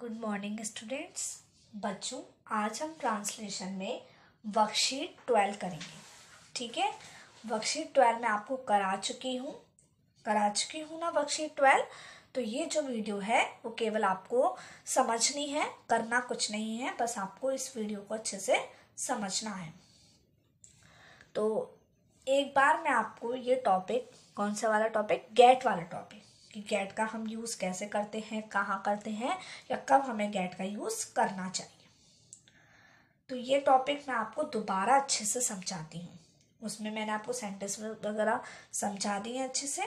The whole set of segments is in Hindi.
गुड मॉर्निंग स्टूडेंट्स बच्चों आज हम ट्रांसलेशन में वर्कशीट ट्वेल्व करेंगे ठीक है वर्कशीट ट्वेल्व मैं आपको करा चुकी हूँ करा चुकी हूँ ना वर्कशीट ट्वेल्व तो ये जो वीडियो है वो केवल आपको समझनी है करना कुछ नहीं है बस आपको इस वीडियो को अच्छे से समझना है तो एक बार मैं आपको ये टॉपिक कौन सा वाला टॉपिक गेट वाला टॉपिक कि गेट का हम यूज़ कैसे करते हैं कहाँ करते हैं या कब हमें गेट का यूज़ करना चाहिए तो ये टॉपिक मैं आपको दोबारा अच्छे से समझाती हूँ उसमें मैंने आपको सेंटेंस वगैरह समझा दिए अच्छे से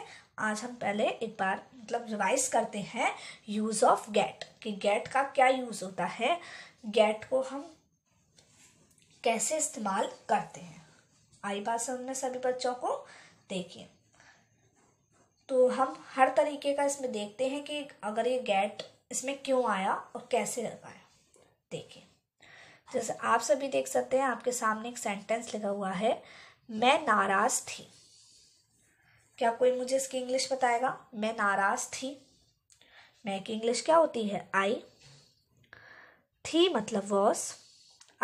आज हम पहले एक बार मतलब रिवाइज करते हैं यूज़ ऑफ गेट कि गेट का क्या यूज़ होता है गेट को हम कैसे इस्तेमाल करते हैं आई बात समझ में सभी बच्चों को देखिए तो हम हर तरीके का इसमें देखते हैं कि अगर ये गेट इसमें क्यों आया और कैसे लगा देखिए जैसे आप सभी देख सकते हैं आपके सामने एक सेंटेंस लिखा हुआ है मैं नाराज़ थी क्या कोई मुझे इसकी इंग्लिश बताएगा मैं नाराज़ थी मैं की इंग्लिश क्या होती है आई थी मतलब वॉज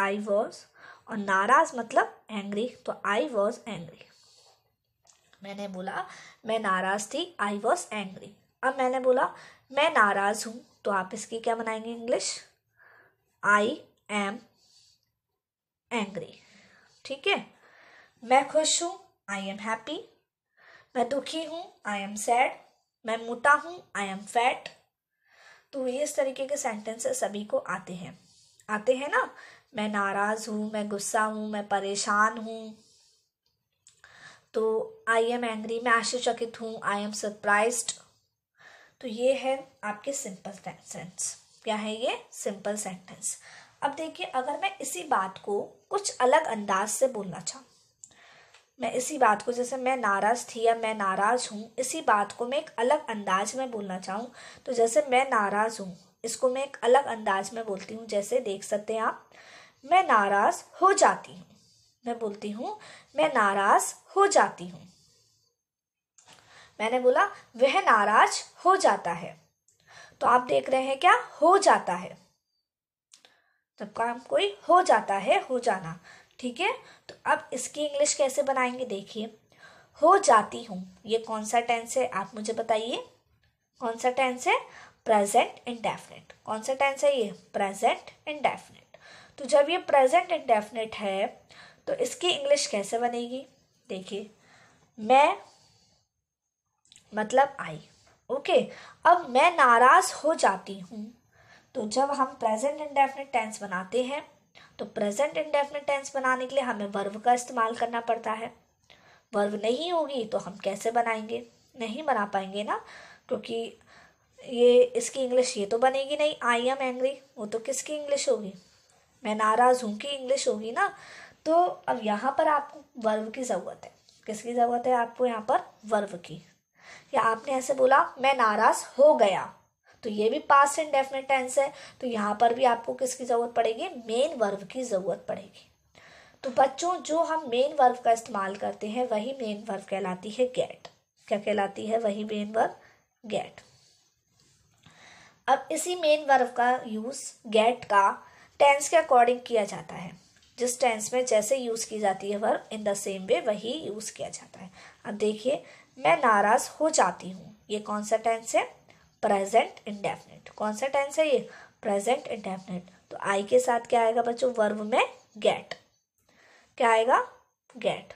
आई वॉज और नाराज़ मतलब एंग्री तो आई वॉज एंग्री मैंने बोला मैं नाराज़ थी आई वॉज एंग्री अब मैंने बोला मैं नाराज़ हूँ तो आप इसकी क्या बनाएंगे इंग्लिश आई एम एंग्री ठीक है मैं खुश हूँ आई एम हैप्पी मैं दुखी हूँ आई एम सैड मैं मोटा हूँ आई एम फैट तो ये इस तरीके के सेंटेंसेस सभी को आते हैं आते हैं ना मैं नाराज़ हूँ मैं गुस्सा हूँ मैं परेशान हूँ तो आई एम एंग्री मैं आश्चर्यचकित हूँ आई एम सरप्राइज तो ये है आपके सिंपल सेंटेंस क्या है ये सिंपल सेंटेंस अब देखिए अगर मैं इसी बात को कुछ अलग अंदाज से बोलना चाहूँ मैं इसी बात को जैसे मैं नाराज़ थी या मैं नाराज़ हूँ इसी बात को मैं एक अलग अंदाज में बोलना चाहूँ तो जैसे मैं नाराज़ हूँ इसको मैं एक अलग अंदाज में बोलती हूँ जैसे देख सकते हैं आप मैं नाराज़ हो जाती हूँ मैं बोलती हूँ मैं नाराज हो जाती हूँ मैंने बोला वह नाराज हो जाता है तो आप देख रहे हैं क्या हो जाता है जब काम कोई हो जाता है हो जाना ठीक है तो अब इसकी इंग्लिश कैसे बनाएंगे देखिए हो जाती हूँ ये कौन सा टेंस है आप मुझे बताइए कौन सा टेंस है प्रेजेंट इंडेफिनेट कौन सा टेंस है ये प्रेजेंट इंडेफिनेट तो जब ये प्रेजेंट इंडेफिनेट है तो इसकी इंग्लिश कैसे बनेगी देखिए मैं मतलब आई ओके अब मैं नाराज़ हो जाती हूँ तो जब हम प्रेजेंट इंडेफिनिट टेंस बनाते हैं तो प्रेजेंट इंडेफिनिट टेंस बनाने के लिए हमें वर्व का इस्तेमाल करना पड़ता है वर्व नहीं होगी तो हम कैसे बनाएंगे नहीं बना पाएंगे ना क्योंकि ये इसकी इंग्लिश ये तो बनेगी नहीं आई एम एंग्री वो तो किसकी इंग्लिश होगी मैं नाराज़ हूँ की इंग्लिश होगी ना तो अब यहाँ पर आपको वर्व की ज़रूरत है किसकी ज़रूरत है आपको यहाँ पर वर्व की या आपने ऐसे बोला मैं नाराज़ हो गया तो ये भी पास इंडेफिनेट टेंस है तो यहाँ पर भी आपको किसकी ज़रूरत पड़ेगी मेन वर्व की ज़रूरत पड़ेगी तो बच्चों जो हम मेन वर्व का इस्तेमाल करते हैं वही मेन वर्व कहलाती है गेट क्या कहलाती है वही मेन वर्व गेट अब इसी मेन वर्व का यूज़ गेट का टेंस के अकॉर्डिंग किया जाता है जिस टेंस में जैसे यूज़ की जाती है verb in the same way वही यूज़ किया जाता है अब देखिए मैं नाराज़ हो जाती हूँ ये कौन सा टेंस है प्रेजेंट इंडेफिनेट कौन सा टेंस है ये प्रेजेंट इंडेफिनेट तो आई के साथ क्या आएगा बच्चों वर्ब में गेट क्या आएगा गेट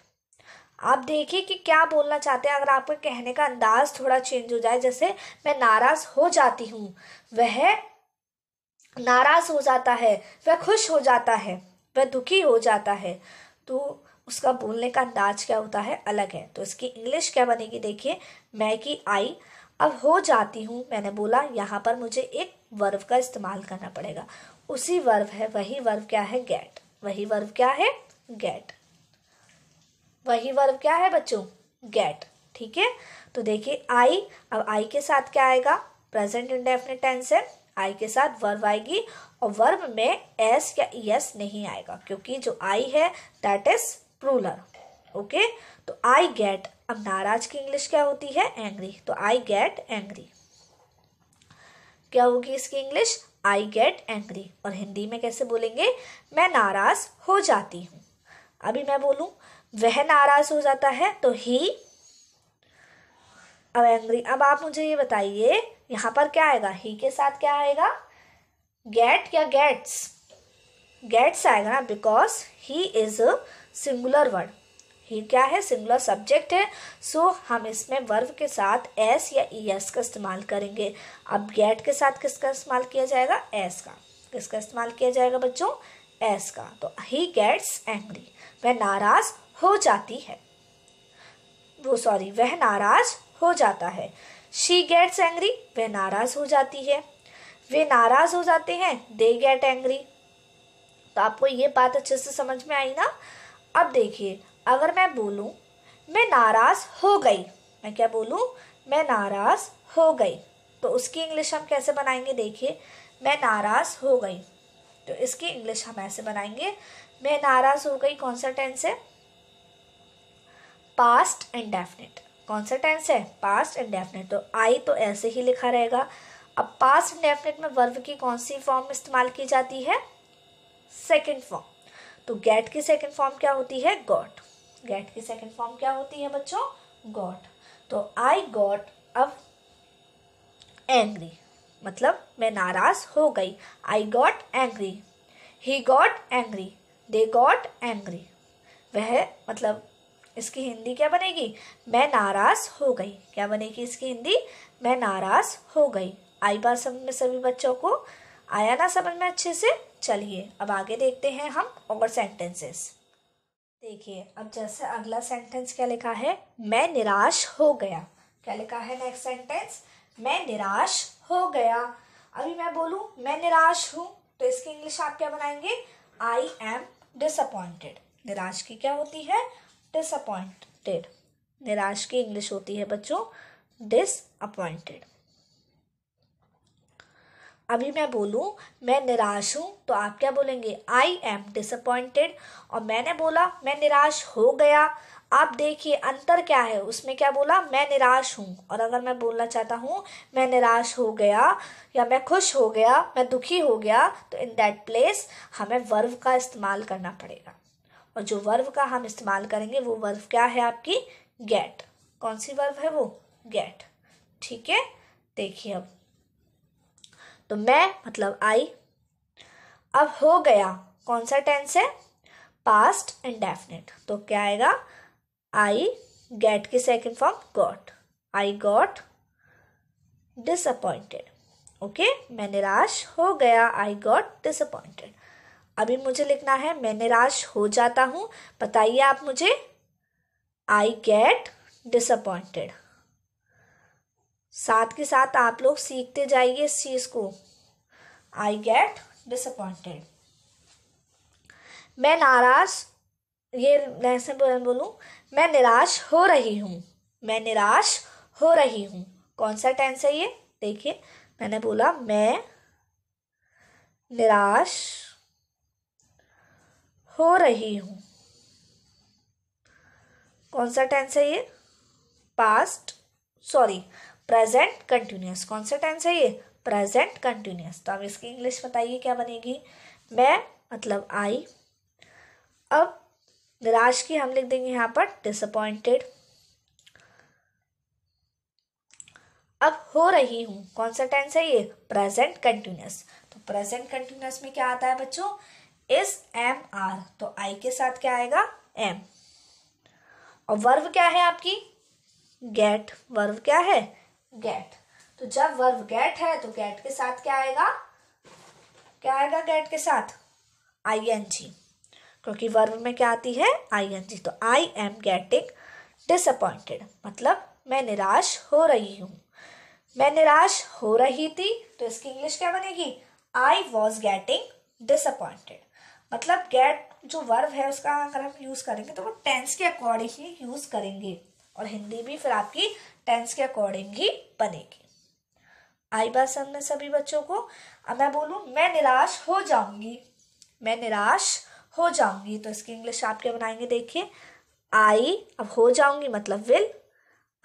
आप देखिए कि क्या बोलना चाहते हैं अगर आपके कहने का अंदाज थोड़ा चेंज हो जाए जैसे मैं नाराज़ हो जाती हूँ वह नाराज़ हो जाता है वह खुश हो जाता है वह दुखी हो जाता है तो उसका बोलने का अंदाज क्या होता है अलग है तो इसकी इंग्लिश क्या बनेगी देखिए मैं की आई अब हो जाती हूँ मैंने बोला यहाँ पर मुझे एक वर्व का इस्तेमाल करना पड़ेगा उसी वर्व है वही वर्व क्या है गेट वही वर्व क्या है गेट वही वर्व क्या है बच्चों गेट ठीक है तो देखिए आई अब आई के साथ क्या आएगा प्रेजेंट इंडेफिनेट टेंस है आई के साथ वर्व आएगी और वर्ब में एस या एस नहीं आएगा क्योंकि जो आई है दैट इज प्रूलर ओके तो आई गेट अब नाराज की इंग्लिश क्या होती है एंग्री तो आई गेट एंग्री क्या होगी इसकी इंग्लिश आई गेट एंग्री और हिंदी में कैसे बोलेंगे मैं नाराज हो जाती हूँ अभी मैं बोलूँ वह नाराज हो जाता है तो ही अब एंग्री अब आप मुझे ये बताइए यहाँ पर क्या आएगा ही के साथ क्या आएगा गेट या गेट्स गेट्स आएगा ना because he is a singular word he क्या है सिंगुलर सब्जेक्ट है सो so, हम इसमें वर्व के साथ एस या ई एस का इस्तेमाल करेंगे अब गेट के साथ किसका इस्तेमाल किया जाएगा एस का किसका इस्तेमाल किया जाएगा बच्चों एस का तो ही गेट्स एंग्री वह नाराज हो जाती है वो सॉरी वह नाराज हो जाता है शी गेट्स एंग्री वह नाराज हो जाती है वे नाराज हो जाते हैं दे गेट एंग्री तो आपको ये बात अच्छे से समझ में आई ना अब देखिए अगर मैं बोलूँ मैं नाराज़ हो गई मैं क्या बोलूँ मैं नाराज़ हो गई तो उसकी इंग्लिश हम कैसे बनाएंगे देखिए मैं नाराज़ हो गई तो इसकी इंग्लिश हम ऐसे बनाएंगे मैं नाराज़ हो गई कौन सा टेंस है पास्ट इंडेफिनिट कौन सा टेंस है पास्ट इंडेफिनिट तो आई तो ऐसे ही लिखा रहेगा अब पास्ट इंडेफिनेट में वर्ब की कौन सी फॉर्म इस्तेमाल की जाती है सेकेंड फॉर्म तो गेट की सेकेंड फॉर्म क्या होती है गॉट गेट की सेकेंड फॉर्म क्या होती है बच्चों गॉट तो आई गॉट अब एंग्री मतलब मैं नाराज हो गई I got angry he got angry they got angry वह मतलब इसकी हिंदी क्या बनेगी मैं नाराज हो गई क्या बनेगी इसकी हिंदी मैं नाराज हो गई आई बात समझ में सभी बच्चों को आया ना समझ में अच्छे से चलिए अब आगे देखते हैं हम और सेंटेंसेस देखिए अब जैसे अगला सेंटेंस क्या लिखा है मैं निराश हो गया क्या लिखा है नेक्स्ट सेंटेंस मैं निराश हो गया अभी मैं बोलूँ मैं निराश हूँ तो इसकी इंग्लिश आप क्या बनाएंगे आई एम डिसअपॉइंटेड निराश की क्या होती है डिसअपॉइंटेड निराश की इंग्लिश होती है बच्चों डिसअपॉइंटेड अभी मैं बोलूँ मैं निराश हूँ तो आप क्या बोलेंगे आई एम डिसअपॉइंटेड और मैंने बोला मैं निराश हो गया आप देखिए अंतर क्या है उसमें क्या बोला मैं निराश हूँ और अगर मैं बोलना चाहता हूँ मैं निराश हो गया या मैं खुश हो गया मैं दुखी हो गया तो इन दैट प्लेस हमें वर्व का इस्तेमाल करना पड़ेगा और जो वर्व का हम इस्तेमाल करेंगे वो वर्व क्या है आपकी गेट कौन सी वर्व है वो गेट ठीक है देखिए अब तो मैं मतलब आई अब हो गया कौन सा टेंस है पास्ट इंडेफिनेट तो क्या आएगा आई गेट की second form got I got disappointed okay मैं निराश हो गया आई गॉट डिसअपॉइंटेड अभी मुझे लिखना है मैं निराश हो जाता हूँ बताइए आप मुझे आई गेट डिसअपॉइंटेड साथ के साथ आप लोग सीखते जाइए इस चीज़ को आई गेट डिसअपॉइंटेड मैं नाराज ये ऐसे बोलूं मैं निराश हो रही हूं मैं निराश हो रही हूं कौन सा टेंस है ये देखिए मैंने बोला मैं निराश हो रही हूं कौन सा टेंस है ये पास्ट सॉरी प्रेजेंट कंटिन्यूस कौन सा टेंस है ये प्रेजेंट कंटिन्यूस तो अब इसकी इंग्लिश बताइए क्या बनेगी मैं मतलब आई अब निराश की हम लिख देंगे यहाँ पर डिसअपॉइंटेड अब हो रही हूँ कौन सा टेंस है ये प्रेजेंट कंटिन्यूस तो प्रेजेंट कंटिन्यूस में क्या आता है बच्चों इस एम आर तो आई के साथ क्या आएगा एम और वर्व क्या है आपकी गेट वर्व क्या है गेट तो जब वर्ब गेट है तो गेट के साथ क्या आएगा क्या आएगा गेट के साथ आई एन जी क्योंकि वर्ब में क्या आती है आई एन जी तो आई एम गेटिंग डिसअपॉइंटेड मतलब मैं निराश हो रही हूँ मैं निराश हो रही थी तो इसकी इंग्लिश क्या बनेगी आई वॉज गेटिंग डिसअपॉइंटेड मतलब गेट जो वर्ब है उसका अगर हम यूज़ करेंगे तो वो टेंस के अकॉर्डिंग ही यूज़ करेंगे और हिंदी भी फिर आपकी टेंस के अकॉर्डिंग ही बनेगी आई बात समझ सभी बच्चों को अब मैं बोलूँ मैं निराश हो जाऊंगी मैं निराश हो जाऊंगी तो इसकी इंग्लिश आप क्या बनाएंगे देखिए आई अब हो जाऊंगी मतलब will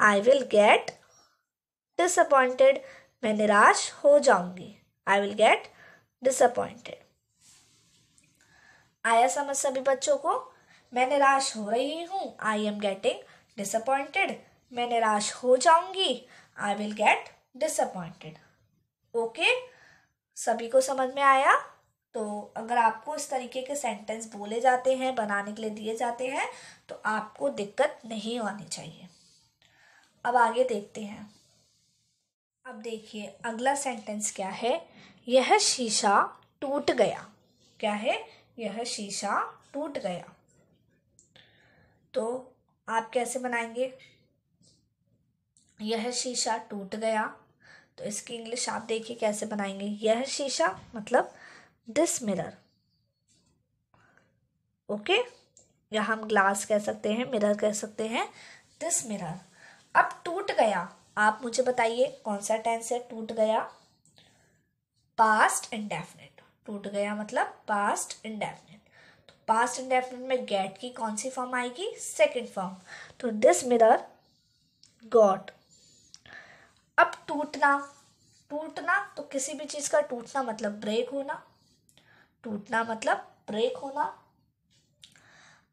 I will get disappointed मैं निराश हो जाऊंगी आई विल गेट डिसअपॉइंटेड आया समझ सभी बच्चों को मैं निराश हो रही हूँ आई एम गेटिंग डिसअपॉइंटेड मैं निराश हो जाऊंगी I will get disappointed okay सभी को समझ में आया तो अगर आपको इस तरीके के सेंटेंस बोले जाते हैं बनाने के लिए दिए जाते हैं तो आपको दिक्कत नहीं आनी चाहिए अब आगे देखते हैं अब देखिए अगला सेंटेंस क्या है यह शीशा टूट गया क्या है यह शीशा टूट गया तो आप कैसे बनाएंगे यह शीशा टूट गया तो इसकी इंग्लिश आप देखिए कैसे बनाएंगे यह शीशा मतलब दिस मिरर ओके या हम ग्लास कह सकते हैं मिरर कह सकते हैं दिस मिरर अब टूट गया आप मुझे बताइए कौन सा टेंस है टूट गया पास्ट इंडेफिनेट टूट गया मतलब पास्ट इंडेफिनेट तो पास्ट इंडेफिनेट में गेट की कौन सी फॉर्म आएगी सेकंड फॉर्म तो दिस मिरर गॉट अब टूटना टूटना तो किसी भी चीज़ का टूटना मतलब ब्रेक होना टूटना मतलब ब्रेक होना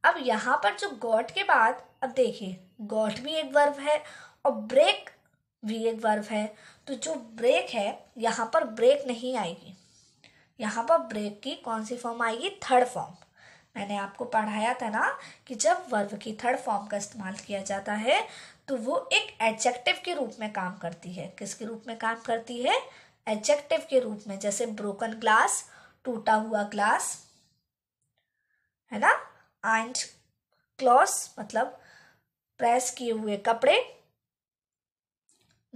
अब यहाँ पर जो गॉट के बाद अब देखिए गॉट भी एक वर्ब है और ब्रेक भी एक वर्ब है तो जो ब्रेक है यहाँ पर ब्रेक नहीं आएगी यहाँ पर ब्रेक की कौन सी फॉर्म आएगी थर्ड फॉर्म मैंने आपको पढ़ाया था ना कि जब वर्ब की थर्ड फॉर्म का इस्तेमाल किया जाता है तो वो एक एडजेक्टिव के रूप में काम करती है किसके रूप में काम करती है एडजेक्टिव के रूप में जैसे ब्रोकन ग्लास टूटा हुआ ग्लास है ना एंड क्लॉस मतलब प्रेस किए हुए कपड़े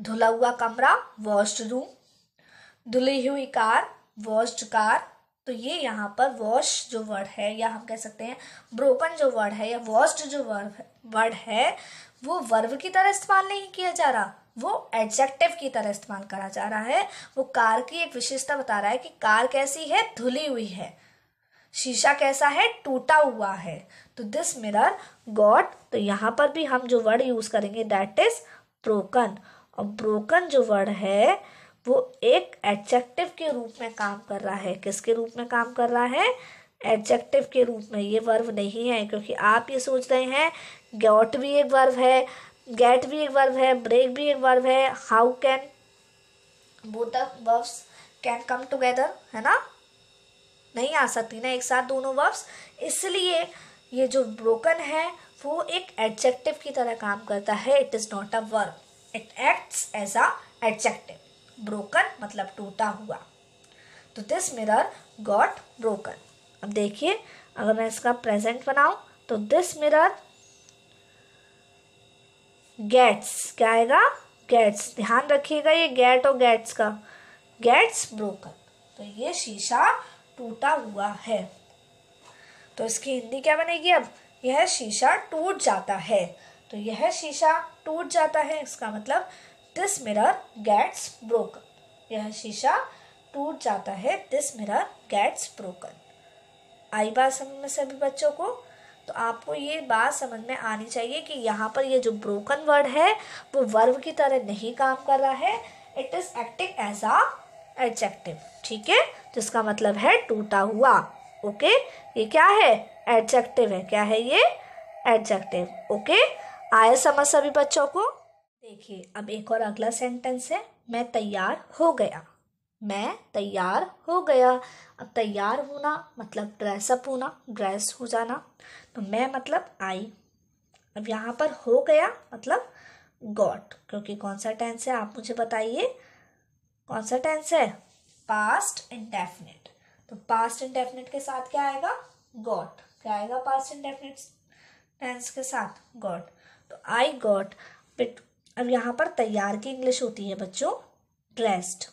धुला हुआ कमरा वॉश्ड रूम धुली हुई कार वॉश्ड कार तो ये यहाँ पर वॉश जो वर्ड है या हम कह सकते हैं ब्रोकन जो वर्ड है या वॉश्ड जो वर्ड है वो वर्व की तरह इस्तेमाल नहीं किया जा रहा वो एडजेक्टिव की तरह इस्तेमाल करा जा रहा है वो कार की एक विशेषता बता रहा है कि कार कैसी है धुली हुई है शीशा कैसा है टूटा हुआ है तो दिस मिरर गॉट तो यहाँ पर भी हम जो वर्ड यूज करेंगे दैट इज ब्रोकन और ब्रोकन जो वर्ड है वो एक एडजेक्टिव के रूप में काम कर रहा है किसके रूप में काम कर रहा है एडजेक्टिव के रूप में ये वर्व नहीं है क्योंकि आप ये सोच रहे हैं गॉट भी एक वर्ब है गेट भी एक वर्ब है ब्रेक भी एक वर्ब है how can both the verbs can come together है ना नहीं आ सकती ना एक साथ दोनों वर्ब्स इसलिए ये जो ब्रोकन है वो एक एडजेक्टिव की तरह काम करता है it is not a verb it acts as a adjective broken मतलब टूटा हुआ तो दिस मिरर गॉट ब्रोकन अब देखिए अगर मैं इसका प्रेजेंट बनाऊँ तो दिस मिरर गेट्स क्या आएगा गेट्स ध्यान रखिएगा ये गेट और गेट्स का गेट्स ब्रोकन तो ये शीशा टूटा हुआ है तो इसकी हिंदी क्या बनेगी अब यह शीशा टूट जाता है तो यह शीशा टूट जाता है इसका मतलब दिस मिरर गेट्स ब्रोकन यह शीशा टूट जाता है दिस मिरर गेट्स ब्रोकन आई बात समझ में सभी बच्चों को तो आपको ये बात समझ में आनी चाहिए कि यहाँ पर ये जो ब्रोकन वर्ड है वो वर्व की तरह नहीं काम कर रहा है it is acting as a adjective ठीक है जिसका मतलब है टूटा हुआ ओके ये क्या है एडजेक्टिव है क्या है ये एडजेक्टिव ओके आए समझ सभी बच्चों को देखिए अब एक और अगला सेंटेंस है मैं तैयार हो गया मैं तैयार हो गया अब तैयार होना मतलब ड्रेसअप होना ड्रेस हो जाना तो मैं मतलब आई अब यहाँ पर हो गया मतलब गॉट क्योंकि कौन सा टेंस है आप मुझे बताइए कौन सा टेंस है पास्ट इंडेफिनेट तो पास्ट इंडेफिनेट के साथ क्या आएगा गॉट क्या आएगा पास्ट इंडेफिनेट टेंस के साथ गॉट तो आई गॉट अब यहाँ पर तैयार की इंग्लिश होती है बच्चों ड्रेस्ड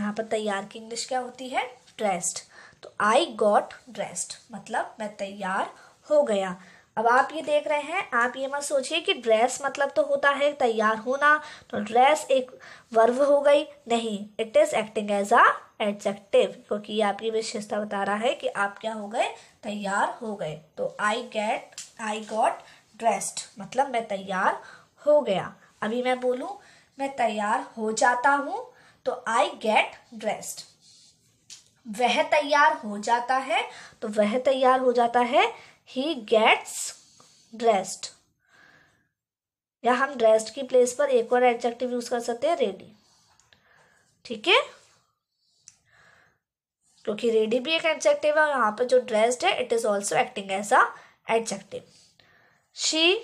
यहाँ पर तैयार की इंग्लिश क्या होती है ड्रेस्ड तो आई गॉट ड्रेस्ड मतलब मैं तैयार हो गया अब आप ये देख रहे हैं आप ये मत सोचिए कि ड्रेस मतलब तो होता है तैयार होना तो ड्रेस एक वर्व हो गई नहीं it is acting as a adjective क्योंकि ये आपकी विशेषता बता रहा है कि आप क्या हो गए तैयार हो गए तो I get I got dressed मतलब मैं तैयार हो गया अभी मैं बोलूँ मैं तैयार हो जाता हूँ तो आई गेट ड्रेस्ड वह तैयार हो जाता है तो वह तैयार हो जाता है ही गेट्स ड्रेस्ड या हम ड्रेस्ड की प्लेस पर एक और एडजेक्टिव यूज कर सकते हैं रेडी ठीक है क्योंकि रेडी भी एक एडजेक्टिव है और यहाँ पर जो ड्रेस्ड है it is also acting as a adjective she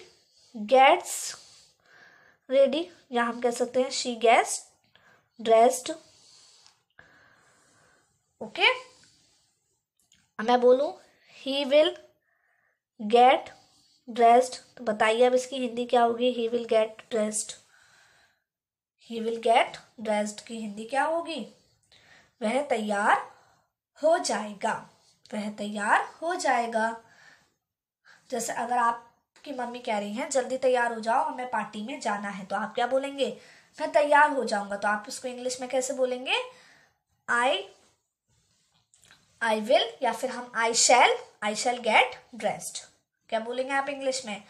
gets ready या हम कह सकते हैं शी गेट्स ड्रेस्ड ओके मैं बोलूँ ही विल गेट ड्रेस्ड तो बताइए अब इसकी हिंदी क्या होगी he will get dressed he will get dressed की हिंदी क्या होगी वह तैयार हो जाएगा वह तैयार हो जाएगा जैसे अगर आपकी मम्मी कह रही हैं जल्दी तैयार हो जाओ हमें पार्टी में जाना है तो आप क्या बोलेंगे मैं तैयार हो जाऊंगा तो आप उसको इंग्लिश में कैसे बोलेंगे आई आई विल या फिर हम आई शैल आई शैल गेट ड्रेस्ड क्या बोलेंगे आप इंग्लिश में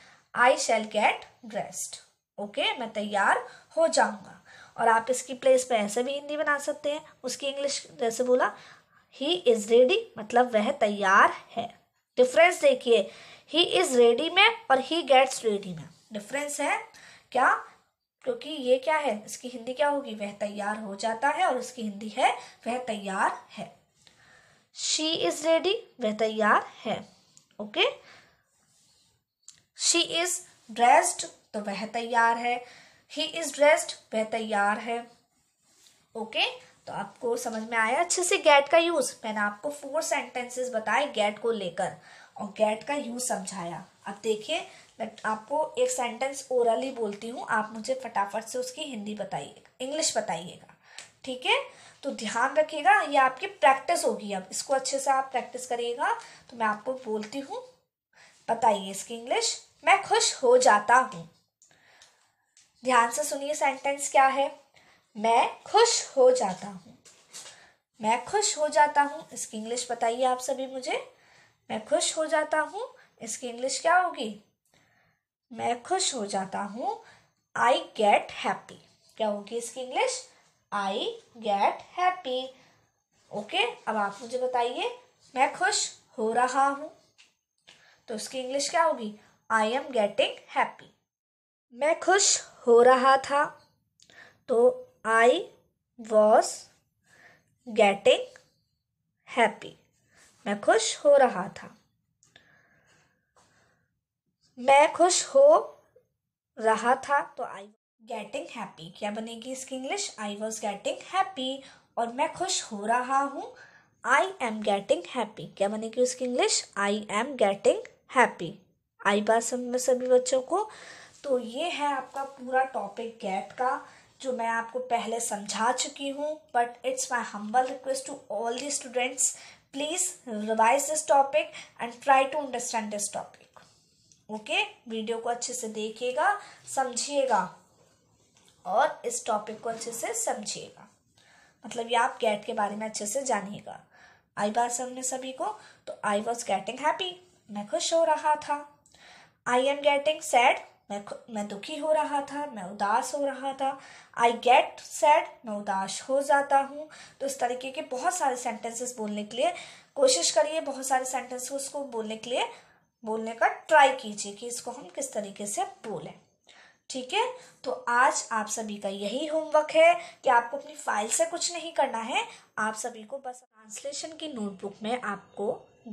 I shall get dressed okay मैं तैयार हो जाऊंगा और आप इसकी प्लेस पे ऐसे भी हिंदी बना सकते हैं उसकी इंग्लिश जैसे बोला ही इज रेडी मतलब वह तैयार है डिफरेंस देखिए ही इज रेडी में और ही गेट्स रेडी में डिफरेंस है क्या क्योंकि ये क्या है इसकी हिंदी क्या होगी वह तैयार हो जाता है और इसकी हिंदी है वह तैयार है शी इज रेडी वह तैयार है ओके शी इज ड्रेस्ड तो वह तैयार है ही इज ड्रेस्ड वह तैयार है ओके तो आपको समझ में आया अच्छे से गेट का यूज मैंने आपको फोर सेंटेंसेस बताए गेट को लेकर और गेट का यूज समझाया अब देखिए बट आपको एक सेंटेंस ओरली बोलती हूँ आप मुझे फटाफट से उसकी हिंदी बताइएगा इंग्लिश बताइएगा ठीक है तो ध्यान रखिएगा ये आपकी प्रैक्टिस होगी अब इसको अच्छे से आप प्रैक्टिस करिएगा तो मैं आपको बोलती हूँ बताइए इसकी इंग्लिश मैं खुश हो जाता हूँ ध्यान से सुनिए सेंटेंस क्या है मैं खुश हो जाता हूँ मैं खुश हो जाता हूँ इसकी इंग्लिश बताइए आप सभी मुझे मैं खुश हो जाता हूँ इसकी इंग्लिश क्या होगी मैं खुश हो जाता हूँ आई गेट हैप्पी क्या होगी इसकी English I get happy okay अब आप मुझे बताइए मैं खुश हो रहा हूँ तो उसकी इंग्लिश क्या होगी आई एम गेटिंग हैप्पी मैं खुश हो रहा था तो आई वॉज गेटिंग हैप्पी मैं खुश हो रहा था मैं खुश हो रहा था तो आई गेटिंग हैप्पी क्या बनेगी इसकी English I was getting happy और मैं खुश हो रहा हूँ आई एम गेटिंग हैप्पी क्या बनेगी उसकी English I am getting happy आई बात समझ में सभी बच्चों को तो ये है आपका पूरा टॉपिक गेट का जो मैं आपको पहले समझा चुकी हूँ but it's my humble request to all the students please revise this topic and try to understand this topic okay video को अच्छे से देखिएगा समझिएगा और इस टॉपिक को अच्छे से समझिएगा मतलब ये आप गेट के बारे में अच्छे से जानिएगा आई बार समझने सभी को तो आई वॉज गेटिंग हैप्पी मैं खुश हो रहा था आई एम गेटिंग सैड मैं मैं दुखी हो रहा था मैं उदास हो रहा था आई गेट सैड मैं उदास हो जाता हूँ तो इस तरीके के बहुत सारे सेंटेंसेस बोलने के लिए कोशिश करिए बहुत सारे सेंटेंसेस को बोलने के लिए बोलने का ट्राई कीजिए कि इसको हम किस तरीके से बोलें ठीक है तो आज आप सभी का यही होमवर्क है कि आपको अपनी फाइल से कुछ नहीं करना है आप सभी को बस ट्रांसलेशन की नोटबुक में आपको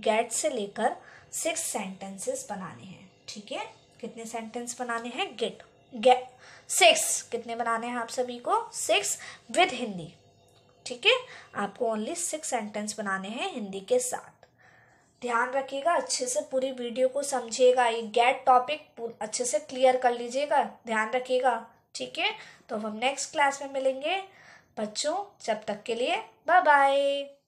गेट से लेकर सिक्स सेंटेंसेस बनाने हैं ठीक है कितने सेंटेंस बनाने हैं गेट गेट सिक्स कितने बनाने हैं आप सभी को सिक्स विद हिंदी ठीक है आपको ओनली सिक्स सेंटेंस बनाने हैं हिंदी के साथ ध्यान रखिएगा अच्छे से पूरी वीडियो को समझिएगा ये गेट टॉपिक अच्छे से क्लियर कर लीजिएगा ध्यान रखिएगा ठीक है तो हम नेक्स्ट क्लास में मिलेंगे बच्चों जब तक के लिए बाय बाय